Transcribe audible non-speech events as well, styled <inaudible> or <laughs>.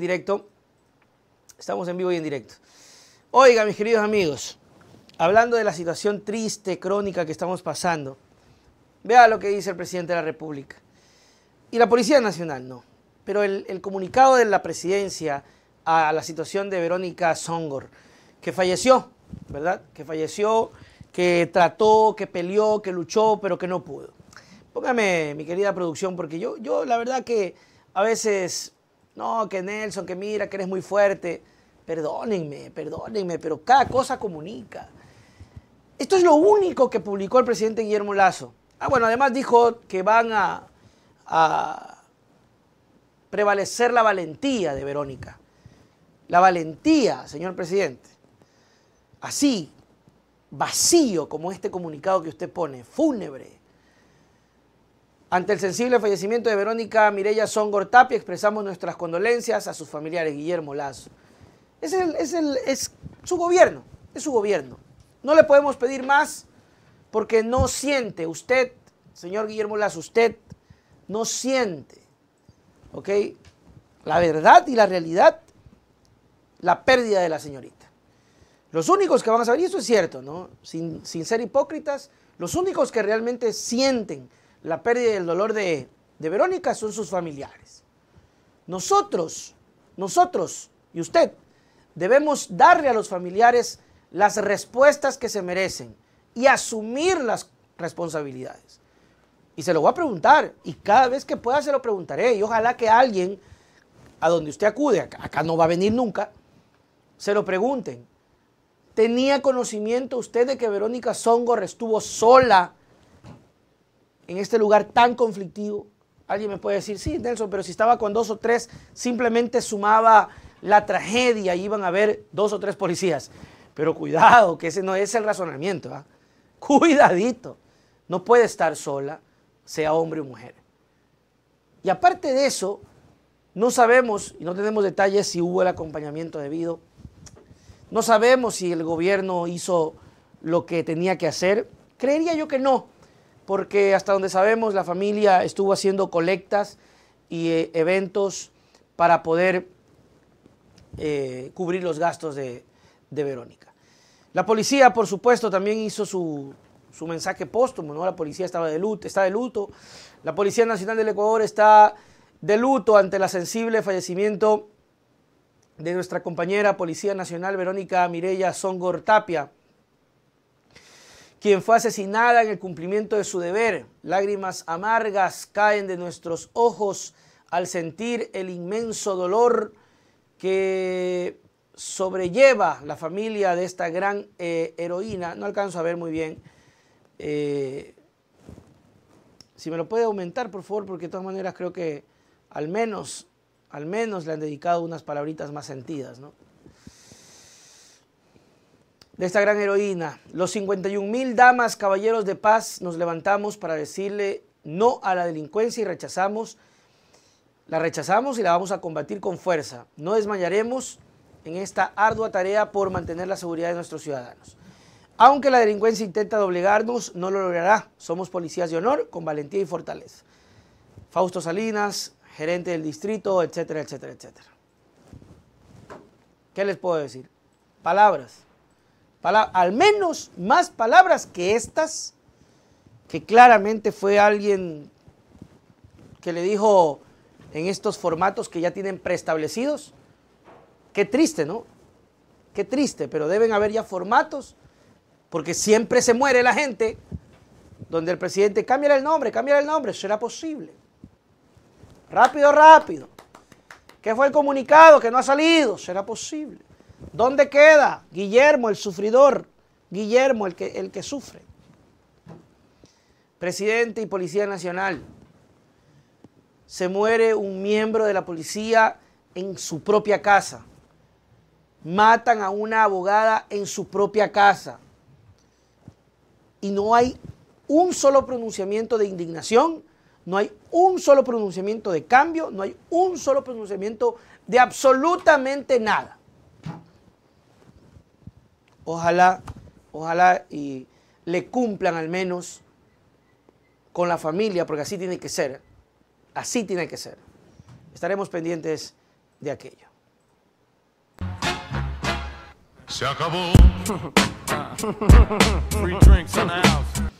directo. Estamos en vivo y en directo. Oiga, mis queridos amigos, hablando de la situación triste, crónica que estamos pasando, vea lo que dice el presidente de la República. Y la Policía Nacional no. Pero el, comunicado de la presidencia a la situación de Verónica Songor, que falleció, ¿verdad? Que falleció, que trató, que peleó, que luchó, pero que no pudo. Póngame, mi querida producción, porque yo, yo la verdad que a veces no, que Nelson, que mira, que eres muy fuerte. Perdónenme, perdónenme, pero cada cosa comunica. Esto es lo único que publicó el presidente Guillermo Lazo. Ah, bueno, además dijo que van a, a prevalecer la valentía de Verónica. La valentía, señor presidente. Así, vacío como este comunicado que usted pone, fúnebre, ante el sensible fallecimiento de Verónica Mireya Songor expresamos nuestras condolencias a sus familiares, Guillermo Lazo. Es, el, es, su gobierno, es su gobierno. No le podemos pedir más porque no siente, usted, señor Guillermo Lazo, usted no siente, ¿ok? La verdad y la realidad, la pérdida de la señorita. Los únicos que van a saber, y eso es cierto, ¿no? Sin, sin ser hipócritas, los únicos que realmente sienten la pérdida y el dolor de, Verónica son sus familiares. Nosotros, nosotros y usted debemos darle a los familiares las respuestas que se merecen y asumir las responsabilidades. Y se lo voy a preguntar, y cada vez que pueda se lo preguntaré, y ojalá que alguien a donde usted acude, acá, no va a venir nunca, se lo pregunten. ¿Tenía conocimiento usted de que Verónica Songo estuvo sola en este lugar tan conflictivo. Alguien me puede decir, sí, Nelson, pero si estaba con dos o tres, simplemente sumaba la tragedia y iban a haber dos o tres policías. Pero cuidado, que ese no es el razonamiento. ¿ah? Cuidadito. No puede estar sola, sea hombre o mujer. Y aparte de eso, no sabemos y no tenemos detalles si hubo el acompañamiento debido. No sabemos si el gobierno hizo lo que tenía que hacer. Creería yo que no porque hasta donde sabemos la familia estuvo haciendo colectas y eh, eventos para poder eh, cubrir los gastos de, Verónica. La policía, por supuesto, también hizo su, mensaje póstumo, La policía estaba de luto, está de luto. La Policía Nacional del Ecuador está de luto ante el sensible fallecimiento de nuestra compañera Policía Nacional Verónica Mireya Songor Tapia quien fue asesinada en el cumplimiento de su deber. Lágrimas amargas caen de nuestros ojos al sentir el inmenso dolor que sobrelleva la familia de esta gran eh, heroína. No alcanzo a ver muy bien. Eh, si me lo puede aumentar, por favor, porque de todas maneras creo que al menos, al menos le han dedicado unas palabritas más sentidas, ¿no? de esta gran heroína. Los 51 mil damas, caballeros de paz, nos levantamos para decirle no a la delincuencia y rechazamos, la rechazamos y la vamos a combatir con fuerza. No desmayaremos en esta ardua tarea por mantener la seguridad de nuestros ciudadanos. Aunque la delincuencia intenta doblegarnos, no lo logrará. Somos policías de honor con valentía y fortaleza. Fausto Salinas, gerente del distrito, etcétera, etcétera, etcétera. ¿Qué les puedo decir? Palabras al menos más palabras que estas, que claramente fue alguien que le dijo en estos formatos que ya tienen preestablecidos. Qué triste, ¿no? Qué triste, pero deben haber ya formatos, porque siempre se muere la gente, donde el presidente cambia el nombre, cambia el nombre, será posible. Rápido, rápido. ¿Qué fue el comunicado que no ha salido? Será posible. ¿Dónde queda Guillermo el sufridor? Guillermo el que, el que sufre. Presidente y Policía Nacional, se muere un miembro de la policía en su propia casa. Matan a una abogada en su propia casa. Y no hay un solo pronunciamiento de indignación, no hay un solo pronunciamiento de cambio, no hay un solo pronunciamiento de absolutamente nada. Ojalá, ojalá y le cumplan al menos con la familia, porque así tiene que ser. Así tiene que ser. Estaremos pendientes de aquello. Se acabó. <laughs>